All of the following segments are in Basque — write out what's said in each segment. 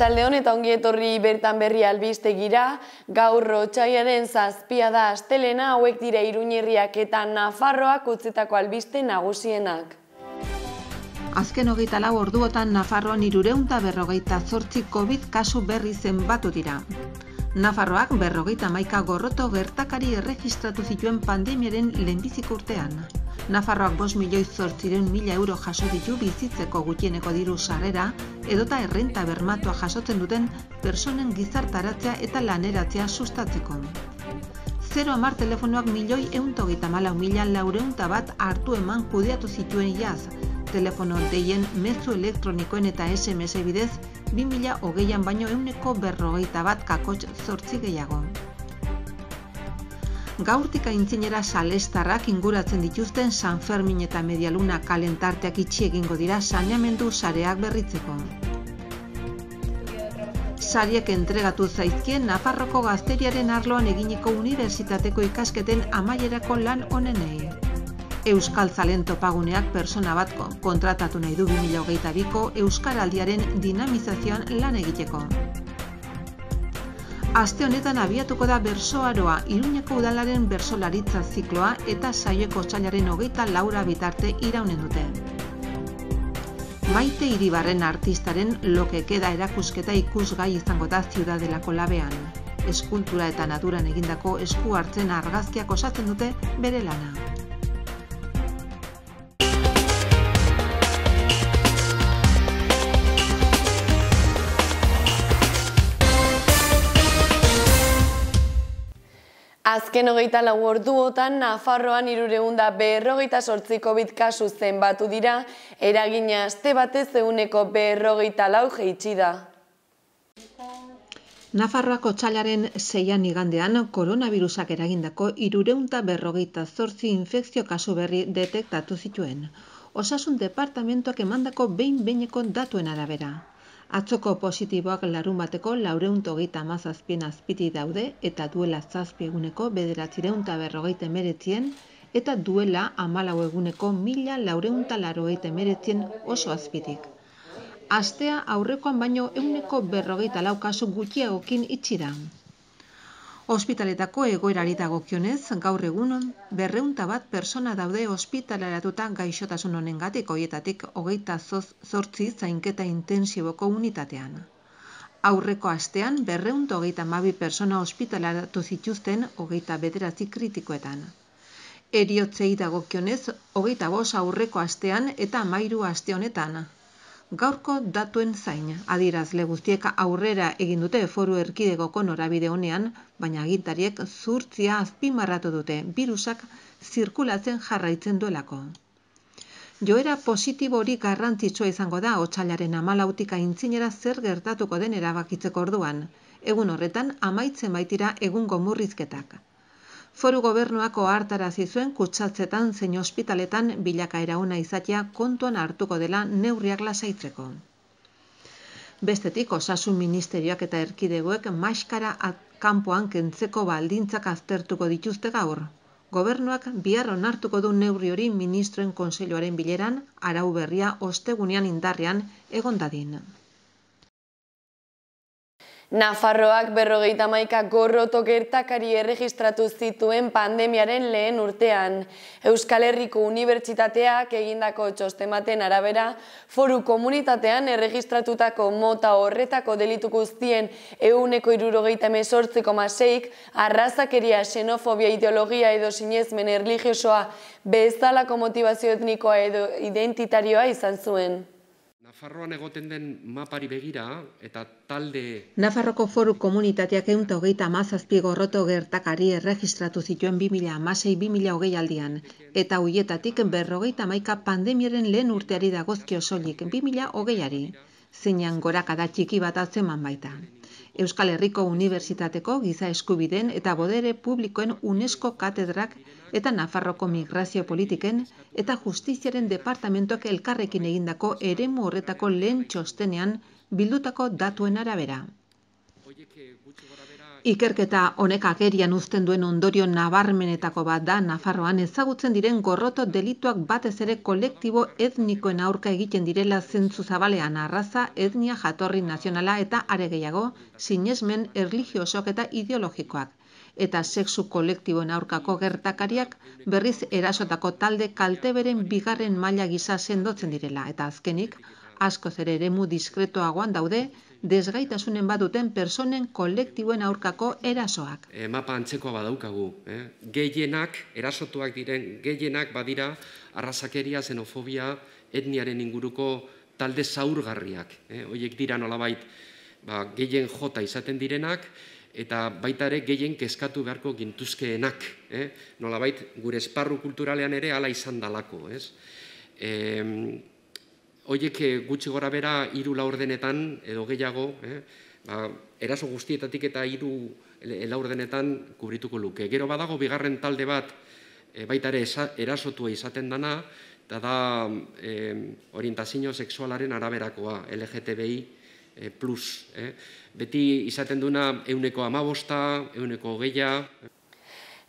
Arratxalde hon eta ongi etorri bertan berri albiste gira, gaur rotxaiaren zazpia da astelena hauek dira iruñerriak eta Nafarroak utzetako albiste nagusienak. Azken hogeita lau orduotan Nafarroan irureunta berrogeita zortzi COVID kasu berri zenbatu dira. Nafarroak berrogeita maika gorroto gertakari erregistratu zituen pandemiaren lehenbizik urtean. Nafarroak 5 milioi zortziren mila euro jaso ditu bizitzeko gutieneko diru sarrera, edota errenta bermatua jasotzen duten personen gizartaratzea eta laneratzea sustatzeko. 0 amar telefonoak milioi euntogeita malau mila laureunta bat hartu eman kudeatu zituen iaz, telefono deien mezu elektronikoen eta SMS bidez, 2000 hogeian baino euneko berrogeita bat kakotx zortzi gehiagoan gaurtik aintzinera salestarrak inguratzen dituzten San Fermin eta Medialuna kalentarteak itxi egingo dira saneamendu sareak berritzeko. Sariak entregatu zaizkien Nafarroko gazteriaren arloan eginiko unibertsitateko ikasketen amaierako lan honenei. Euskal Zalen topaguneak persona bat kontratatu nahi du 2008-biko Euskaraldiaren dinamizazioan lan egiteko. Aste honetan abiatuko da bersoaroa, iruñeko udalaren bersolaritza zikloa eta saioeko txailaren hogeita laura bitarte iraunen dute. Maite Iribarren artistaren lokekeda erakusketa ikusgai izango da ziudadelako labean. Eskultura eta naturan egindako esku hartzen argazkiak osatzen dute bere lana. Azken hogeita lau orduotan, Nafarroan irureunda berrogeita sortzi COVID kasu zenbatu dira, eragina aste batez eguneko berrogeita lau jeitsi da. Nafarroako txalaren zeian igandean, koronavirusak eragindako irureunda berrogeita zortzi infekzio kasu berri detektatu zituen. Osasun departamentoak emandako behin-beineko datuen arabera. Atzoko positiboak larun bateko laureun togeita amazazpien azpiti daude eta duela zazpi eguneko bederatzireun taberrogeite meretzien eta duela amalau eguneko mila laureun talarroeite meretzien oso azpitik. Astea aurrekoan baino eguneko berrogeita laukasu gutxiagokin itxiran. Hospitaletako egoerari dagokionez, gaur egun berreunta bat persona daude hospitaleratuta gaixotasun honengatik hoietatik hogeita zortzi zainketa intensiboko unitatean. Aurreko astean berreunta hogeita mabi persona hospitaleratu zituzten hogeita bederatzi kritikoetan. Eriotzei dagokionez, hogeita bos aurreko astean eta mairu aste honetan, gaurko datuen zain. adierazle guztieka aurrera egin dute foru erkidegoko norabide honean, baina agintariek zurtzia azpimarratu dute virusak zirkulatzen jarraitzen duelako. Joera positibo hori garrantzitsua izango da otxalaren amalautika intzinera zer gertatuko den erabakitzeko orduan. Egun horretan amaitzen baitira egungo murrizketak foru gobernuako hartara zizuen kutsatzetan zein ospitaletan bilakaera ona izatea kontuan hartuko dela neurriak lasaitzeko. Bestetik, osasun ministerioak eta erkidegoek maskara kanpoan kentzeko baldintzak aztertuko dituzte gaur. Gobernuak bihar onartuko du neurri hori ministroen konseiluaren bileran, arau berria ostegunean indarrean egon Nafarroak berrogeita maika gorroto gertakari erregistratu zituen pandemiaren lehen urtean. Euskal Herriko Unibertsitateak egindako txostematen arabera, foru komunitatean erregistratutako mota horretako delitu guztien euneko irurogeita mesortziko maseik, arrazakeria, xenofobia, ideologia edo sinezmen erligiosoa bezalako motivazio etnikoa edo identitarioa izan zuen. Nafarroan egoten den mapari begira eta talde... Nafarroko foru komunitateak 137 hogeita gorroto gertakari erregistratu zituen 2000 2020 2000 hogei aldian. Eta huietatik berrogeita maika pandemiaren lehen urteari dagozkio soilik 2000 ari. Zeinan gorakada txiki bat atzeman baita. Euskal Herriko Unibertsitateko Giza Eskubideen eta Bodere Publikoen UNESCO Katedrak eta Nafarroko migrazio politiken eta justiziaren departamentoak elkarrekin egindako eremu horretako lehen txostenean bildutako datuen arabera. Ikerketa honek agerian uzten duen ondorio nabarmenetako bat da Nafarroan ezagutzen diren gorroto delituak batez ere kolektibo etnikoen aurka egiten direla zentzu zabalean arraza, etnia jatorri nazionala eta aregeiago, sinesmen erligiosok eta ideologikoak eta sexu kolektiboen aurkako gertakariak berriz erasotako talde kalteberen bigarren maila gisa sendotzen direla eta azkenik asko zere eremu diskretoagoan daude desgaitasunen baduten personen kolektiboen aurkako erasoak. E, mapa antzekoa badaukagu, eh? gehienak, erasotuak diren, gehienak badira arrasakeria, xenofobia, etniaren inguruko talde zaurgarriak. Eh? Oiek dira nolabait, ba, gehien jota izaten direnak, eta baita ere gehien kezkatu beharko gintuzkeenak, eh? nolabait gure esparru kulturalean ere ala izan dalako. Ez? Oiek eh, gutxi gora bera iru ordenetan edo gehiago, eh? ba, eraso guztietatik eta iru laurdenetan kubrituko luke. Gero badago bigarren talde bat e, baita ere erasotua izaten dana, eta da e, orientazio sexualaren araberakoa, LGTBI, Eh, plus. Eh. Beti izaten duna euneko amabosta, euneko geia.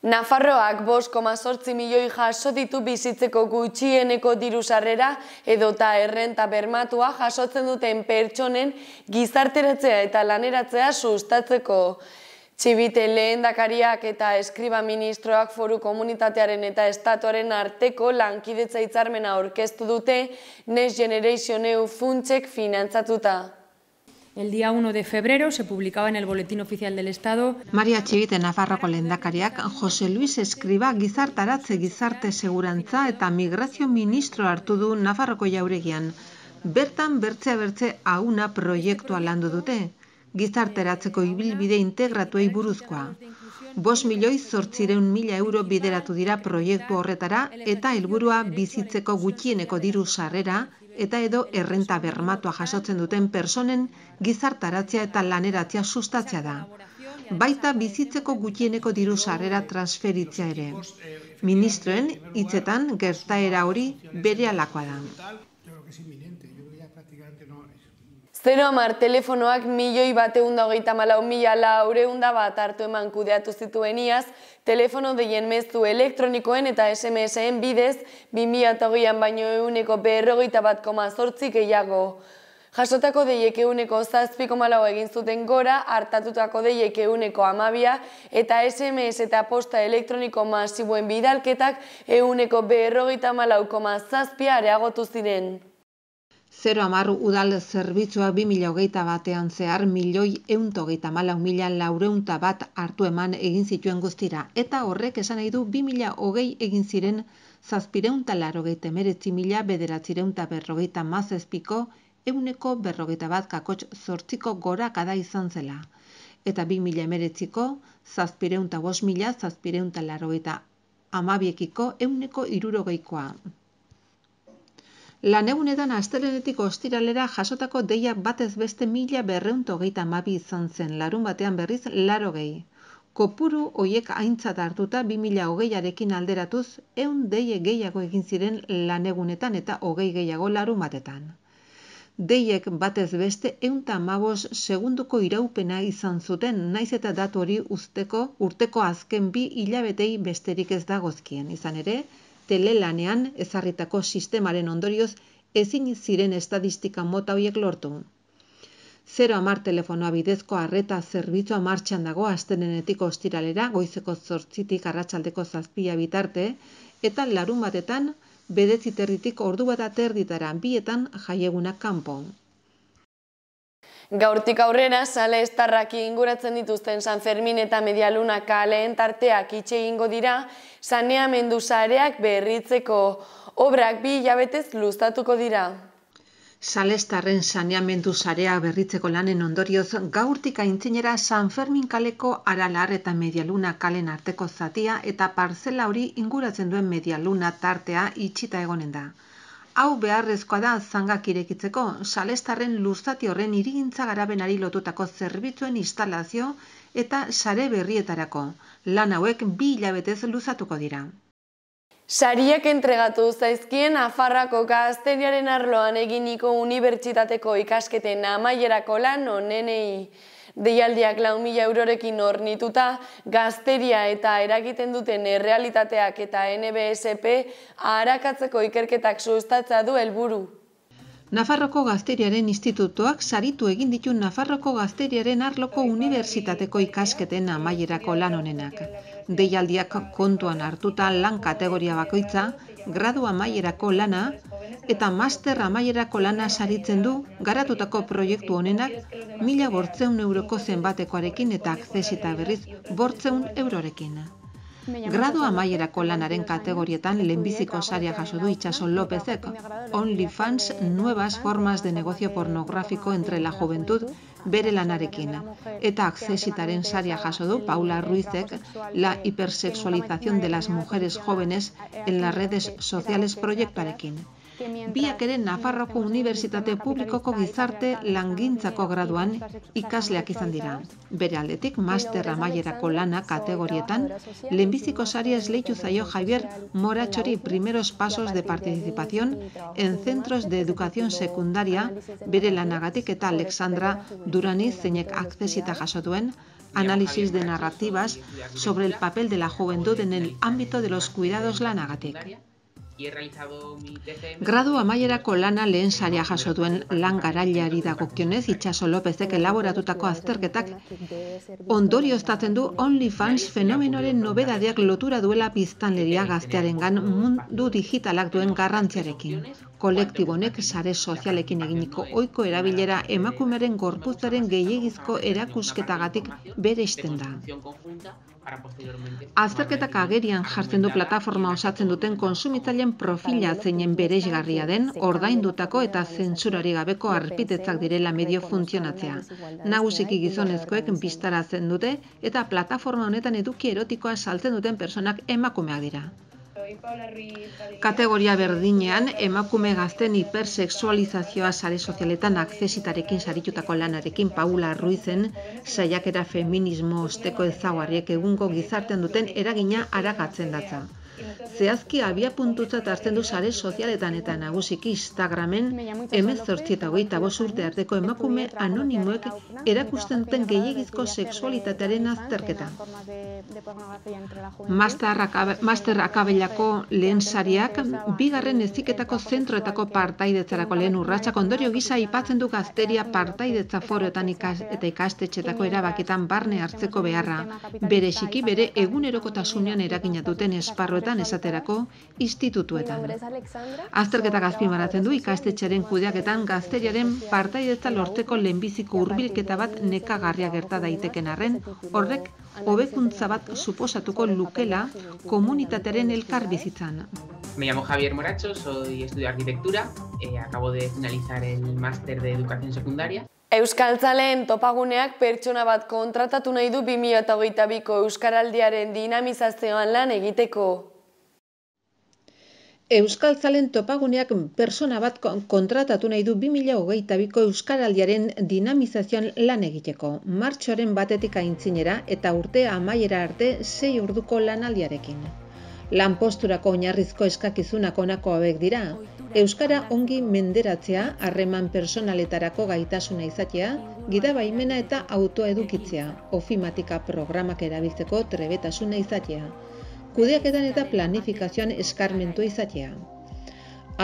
Nafarroak 5,8 milioi jaso ditu bizitzeko gutxieneko diru sarrera edota errenta bermatua jasotzen duten pertsonen gizarteratzea eta laneratzea sustatzeko. Txibite lehendakariak eta eskriba ministroak foru komunitatearen eta estatuaren arteko lankidetza itzarmena aurkeztu dute Next Generation EU funtsek finantzatuta. El día 1 de febrero se publicaba en el Boletín Oficial del Estado. Maria Chivite Nafarroko lendakariak, Jose Luis Escriba, Gizartaratze, Gizarte Segurantza eta Migrazio Ministro hartu du Nafarroko jauregian. Bertan, bertzea bertze, hauna proiektua landu dute. Gizarteratzeko ibilbide integratuei buruzkoa. Bos milioi zortzireun mila euro bideratu dira proiektu horretara eta helburua bizitzeko gutxieneko diru sarrera eta edo errenta bermatua jasotzen duten personen gizartaratzea eta laneratzea sustatzea da. Baita bizitzeko gutieneko diru sarrera transferitzea ere. Ministroen hitzetan gertaera hori bere alakoa da. Zeno telefonoak milioi bat egun da hogeita malau mila laure bat hartu eman kudeatu zituen iaz, telefono deien meztu elektronikoen eta SMS-en bidez, bin an baino eguneko berrogeita bat koma zortzik egiago. Jasotako deiek eguneko zazpiko malau egin zuten gora, hartatutako deiek eguneko amabia, eta SMS eta posta elektroniko masibuen bidalketak eguneko berrogeita malau koma zazpia ziren. Zero amar udal zerbitzua 2 mila hogeita batean zehar milioi eunto geita malau mila laureunta bat hartu eman egin zituen guztira. Eta horrek esan nahi du 2 hogei egin ziren zazpireunta laro geite meretzi mila bederatzireunta berrogeita mazezpiko euneko berrogeita bat kakotx zortziko gora kada izan zela. Eta 2 mila emeretziko zazpireunta bos mila zazpireunta laro eta amabiekiko euneko irurogeikoa. Lanegunetan astelenetik ostiralera jasotako deia batez beste mila berreunto geita mabi izan zen, larun batean berriz laro gehi. Kopuru hoiek aintzat hartuta 2000 hogeiarekin alderatuz, eun deie gehiago egin ziren lanegunetan eta hogei gehiago larun batetan. Deiek batez beste eunta mabos segunduko iraupena izan zuten, naiz eta datu hori usteko, urteko azken bi hilabetei besterik ez dagozkien, izan ere, telelanean ezarritako sistemaren ondorioz ezin ziren estadistika mota hoiek lortu. Zero amar telefonoa bidezko arreta zerbitzua martxan dago astenenetik ostiralera goizeko zortzitik arratsaldeko zazpia bitarte eta larun batetan bedetziterritik ordu bat aterditaran bietan jaiegunak kanpon. Gaurtik aurrera, sale estarraki inguratzen dituzten San Fermin eta Medialuna kalen tarteak itxe ingo dira, sanea mendu berritzeko obrak bi hilabetez luztatuko dira. Salestarren saneamendu sarea berritzeko lanen ondorioz gaurtik aintzinera San Fermin kaleko aralar eta medialuna kalen arteko zatia eta parzela hori inguratzen duen medialuna tartea itxita egonen da hau beharrezkoa da zangak irekitzeko, salestarren luzati horren irigintza garabenari lotutako zerbitzuen instalazio eta sare berrietarako, lan hauek bi hilabetez luzatuko dira. Sariak entregatu zaizkien afarrako gazteriaren arloan eginiko unibertsitateko ikasketen amaierako lan onenei. Deialdiak lau mila eurorekin ornituta, gazteria eta eragiten duten errealitateak eta NBSP arakatzeko ikerketak sustatza du helburu. Nafarroko Gazteriaren Institutoak saritu egin ditu Nafarroko Gazteriaren Arloko Unibertsitateko ikasketen amaierako lan honenak. Deialdiak kontuan hartuta lan kategoria bakoitza, gradu amaierako lana eta master amaierako lana saritzen du garatutako proiektu honenak mila bortzeun euroko zenbatekoarekin eta akzesita berriz bortzeun eurorekin. a en amaierako lanaren kategorietan lehenbiziko saria jaso du Itxaso Lópezek, OnlyFans nuevas formas de negocio pornográfico entre la juventud bere Narequina. Eta Tarén saria jaso Paula Ruizek, la hipersexualización de las mujeres jóvenes en las redes sociales proiektuarekin. Vía ere Nafarroko Unibertsitate público Gizarte Langintzako graduan y izan dira. Bere aldetik master amaierako lana kategorietan lehenbiziko saria esleitu zaio Javier Morachori primeros pasos de participación en centros de educación secundaria bere lanagatik eta Alexandra Duraniz zeinek Acces y duen análisis de narrativas sobre el papel de la juventud en el ámbito de los cuidados la lanagatik. he realizado mi amaierako lana lehen saria jaso duen lan garailari dagokionez Itxaso Lopezek elaboratutako azterketak ondorioztatzen du OnlyFans fenomenoren nobedadeak lotura duela biztanleria gaztearengan mundu digitalak duen garrantziarekin. Kolektibo honek sare sozialekin eginiko ohiko erabilera emakumeren gorputzaren gehiegizko erakusketagatik bereisten da. Azterketak agerian jartzen du plataforma osatzen duten konsumitzaileen profila zeinen beresgarria den, ordaindutako eta zentsurari gabeko arpitetzak direla medio funtzionatzea. Nagusiki gizonezkoek bistaratzen dute eta plataforma honetan eduki erotikoa saltzen duten personak emakumeak dira. Kategoria berdinean, emakume gazten hipersexualizazioa sare sozialetan akzesitarekin saritutako lanarekin Paula Ruizen, saiakera feminismo osteko ezaguarriek egungo gizartean duten eragina aragatzen datza. Zehazki abia puntutzat hartzen du sare sozialetan eta nagusiki Instagramen, emezortzi eta goita bosurte arteko emakume anonimoek erakusten duten gehiagizko seksualitatearen azterketa. Master akabelako lehen sariak, bigarren eziketako zentroetako partaidetzerako lehen urratsa ondorio gisa ipatzen du gazteria partaidetza foroetan eta ikastetxetako erabaketan barne hartzeko beharra, bere xiki bere egunerokotasunean eragina duten esparroetan esaterako institutuetan. Azterketa gazpimaratzen du ikastetxeren kudeaketan gazteriaren partaidetza lorteko lehenbiziko hurbilketa bat nekagarria gerta daiteken arren, horrek hobekuntza bat suposatuko lukela komunitateren elkar bizitzan. Me llamo Javier Moracho, soy estudio arquitectura, eh, acabo de finalizar el máster de educación secundaria. Euskaltzaleen topaguneak pertsona bat kontratatu nahi du 2008 biko Euskaraldiaren dinamizazioan lan egiteko. Euskal Zalen topaguneak persona bat kontratatu nahi du 2008ko Euskaraldiaren dinamizazioan lan egiteko, martxoren batetik aintzinera eta urte amaiera arte sei urduko lanaldiarekin. Lan posturako oinarrizko eskakizunak onako hauek dira, Euskara ongi menderatzea, harreman personaletarako gaitasuna izatea, gidabaimena baimena eta autoedukitzea, ofimatika programak erabiltzeko trebetasuna izatea, kudeaketan eta planifikazioan eskarmentua izatea.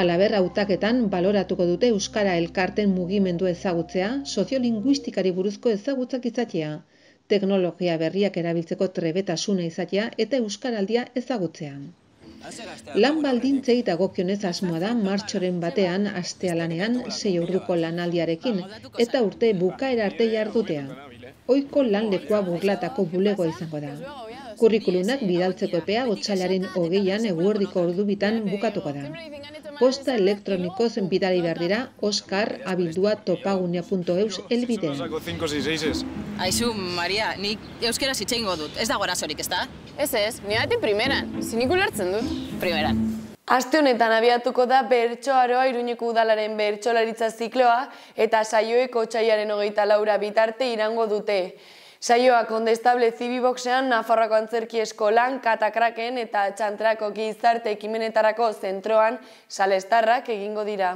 Alaber hautaketan baloratuko dute Euskara elkarten mugimendu ezagutzea, soziolinguistikari buruzko ezagutzak izatea, teknologia berriak erabiltzeko trebetasuna izatea eta Euskaraldia ezagutzea. Lan baldintzei gokionez asmoa da martxoren batean astealanean sei urruko lanaldiarekin eta urte bukaera arte jardutea. Oiko lan lekoa burlatako bulegoa izango da kurrikulunak bidaltzeko epea gotxalaren hogeian eguerdiko ordubitan bukatuko da. Posta elektronikoz bidali behar dira oskar abildua topagunea.eus elbidean. Aizu, Maria, nik euskera zitxein dut. ez da gora sorik, ez da? Ez ez, nire batean primeran, zinik ulertzen dut, primeran. Aste honetan abiatuko da bertso aroa iruñeko udalaren bertso zikloa eta saioeko txaiaren hogeita laura bitarte irango dute. Saioak ondestable zibiboksean Nafarroko Antzerki Eskolan, Katakraken eta Txantrako Gizarte Ekimenetarako Zentroan salestarrak egingo dira.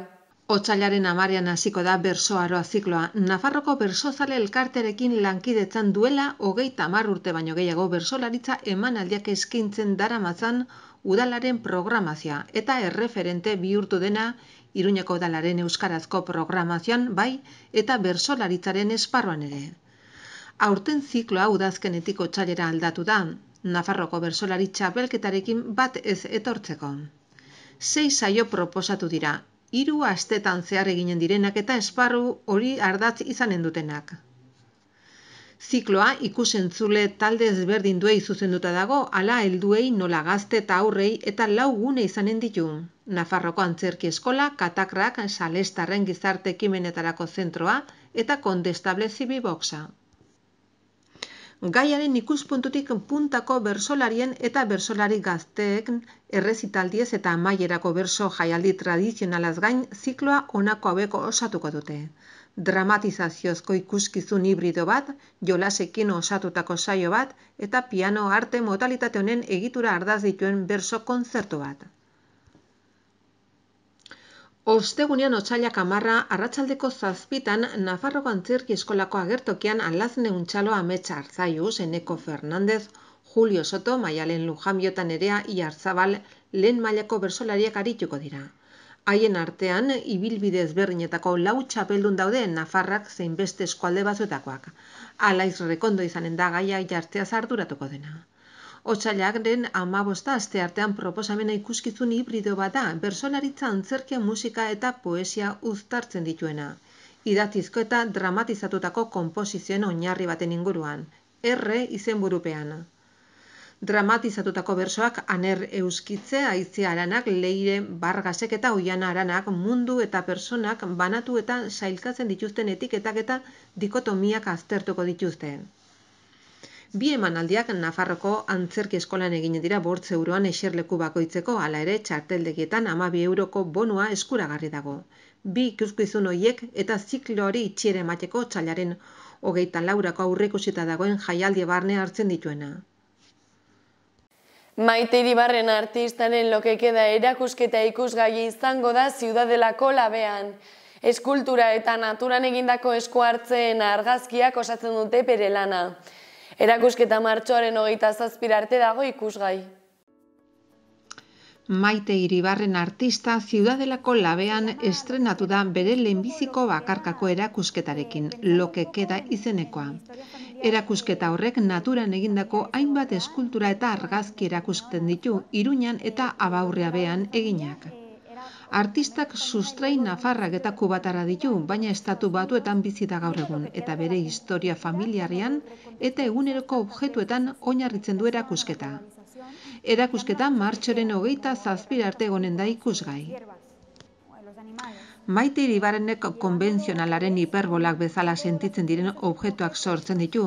Otsailaren amarian hasiko da berso aroa zikloa. Nafarroko bersozale elkarterekin lankidetzan duela hogeita tamar urte baino gehiago bersolaritza emanaldiak eskintzen mazan udalaren programazia eta erreferente bihurtu dena Iruñako udalaren euskarazko programazioan bai eta bersolaritzaren esparruan ere aurten zikloa hau udazkenetik otsailera aldatu da, Nafarroko bersolari txapelketarekin bat ez etortzeko. Sei saio proposatu dira, hiru astetan zehar eginen direnak eta esparru hori ardatz izanen dutenak. Zikloa ikusentzule talde ezberdin duei zuzenduta dago, ala helduei nola gazte eta aurrei eta laugune izanen ditu. Nafarroko antzerki eskola, katakrak, salestarren gizarte kimenetarako zentroa eta kondestable zibiboksa gaiaren ikuspuntutik puntako bersolarien eta bersolari gazteek errezitaldiez eta maierako berso jaialdi tradizionalaz gain zikloa honako hauek osatuko dute. Dramatizaziozko ikuskizun hibrido bat, jolasekin osatutako saio bat eta piano arte modalitate honen egitura ardaz dituen berso konzertu bat. Ostegunean otsailak kamarra arratsaldeko zazpitan an Nafarroko antzirki Eskolako agertokian Alazne Untxaloa Ametsa Artzaiu, Seneko Fernandez, Julio Soto, Maialen Lujamiotan erea i lehen mailako bersolariak arituko dira. Haien artean ibilbide ezberdinetako lau txapeldun daude Nafarrak zein beste eskualde batzuetakoak. Alaiz Rekondo izanen da gaia jartzea sarduratuko dena. Otsailak den amabosta azte artean proposamena ikuskizun hibrido bat da, bersonaritza antzerkia musika eta poesia uztartzen dituena. Idatizko eta dramatizatutako kompozizioen oinarri baten inguruan. Erre izen burupean. Dramatizatutako bersoak aner euskitze, aizia aranak, leire, bargasek eta oian aranak, mundu eta personak banatu eta sailkatzen dituzten etiketak eta dikotomiak aztertuko dituzten. Bi emanaldiak Nafarroko antzerki eskolan egin dira bortze euroan eserleku bakoitzeko, ala ere txarteldegietan ama bi euroko bonua eskuragarri dago. Bi ikuskizun hoiek eta ziklo hori itxire mateko txalaren hogeita laurako aurrekusita dagoen jaialdi barne hartzen dituena. Maite Iribarren artistaren lokekeda erakusketa ikusgai izango da ziudadelako labean. Eskultura eta naturan egindako esku hartzen argazkiak osatzen dute bere lana. Erakusketa martxoaren hogeita zazpira arte dago ikusgai. Maite Iribarren artista ziudadelako labean estrenatu da bere lehenbiziko bakarkako erakusketarekin, loke keda izenekoa. Erakusketa horrek naturan egindako hainbat eskultura eta argazki erakusten ditu, iruñan eta abaurrea bean eginak. Artistak sustrain nafarrak eta kubatara ditu, baina estatu batuetan bizita gaur egun, eta bere historia familiarrean eta eguneroko objetuetan oinarritzen du erakusketa. Erakusketa martxoren hogeita zazpira arte gonen da ikusgai maite iribarenek konbenzionalaren hiperbolak bezala sentitzen diren objektuak sortzen ditu.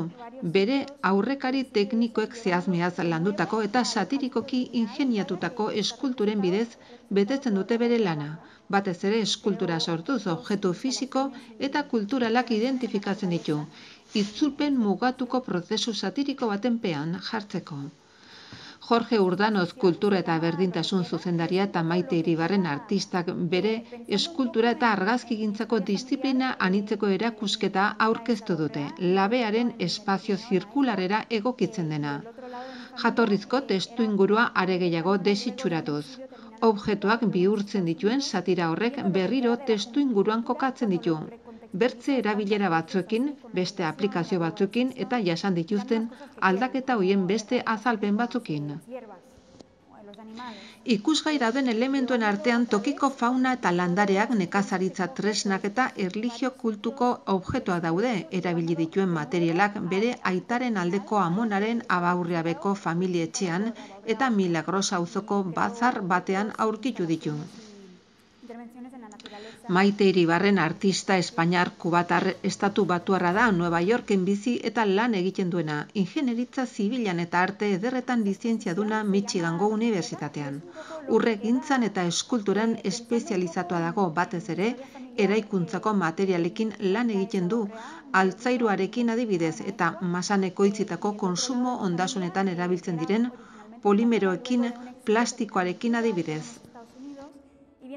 Bere aurrekari teknikoek zehazmiaz landutako eta satirikoki ingeniatutako eskulturen bidez betetzen dute bere lana. Batez ere eskultura sortuz objektu fisiko eta kulturalak identifikatzen ditu. Itzulpen mugatuko prozesu satiriko baten pean jartzeko. Jorge Urdanoz kultura eta berdintasun zuzendaria eta maite iribarren artistak bere eskultura eta argazki gintzako disiplina anitzeko erakusketa aurkeztu dute, labearen espazio zirkularera egokitzen dena. Jatorrizko testu ingurua aregeiago desitxuratuz. Objetuak bihurtzen dituen satira horrek berriro testu inguruan kokatzen ditu, bertze erabilera batzuekin, beste aplikazio batzuekin eta jasan dituzten aldaketa hoien beste azalpen batzukin. Ikusgai dauden elementuen artean tokiko fauna eta landareak nekazaritza tresnak eta erlijio kultuko objetua daude erabili dituen materialak bere aitaren aldeko amonaren abaurriabeko familietxean eta milagrosa uzoko bazar batean aurkitu ditu. Maite Iribarren artista espainiar kubatar estatu batuarra da Nueva Yorken bizi eta lan egiten duena, ingeneritza zibilan eta arte ederretan lizientzia duna Michigango Unibertsitatean. Urre eta eskulturan espezializatua dago batez ere, eraikuntzako materialekin lan egiten du, altzairuarekin adibidez eta masaneko itzitako konsumo ondasunetan erabiltzen diren, polimeroekin, plastikoarekin adibidez,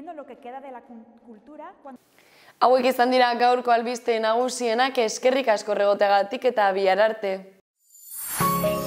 viendo lo que queda de la cultura cuando... izan dira gaurko albiste nagusienak eskerrik asko regoteagatik eta bihar arte.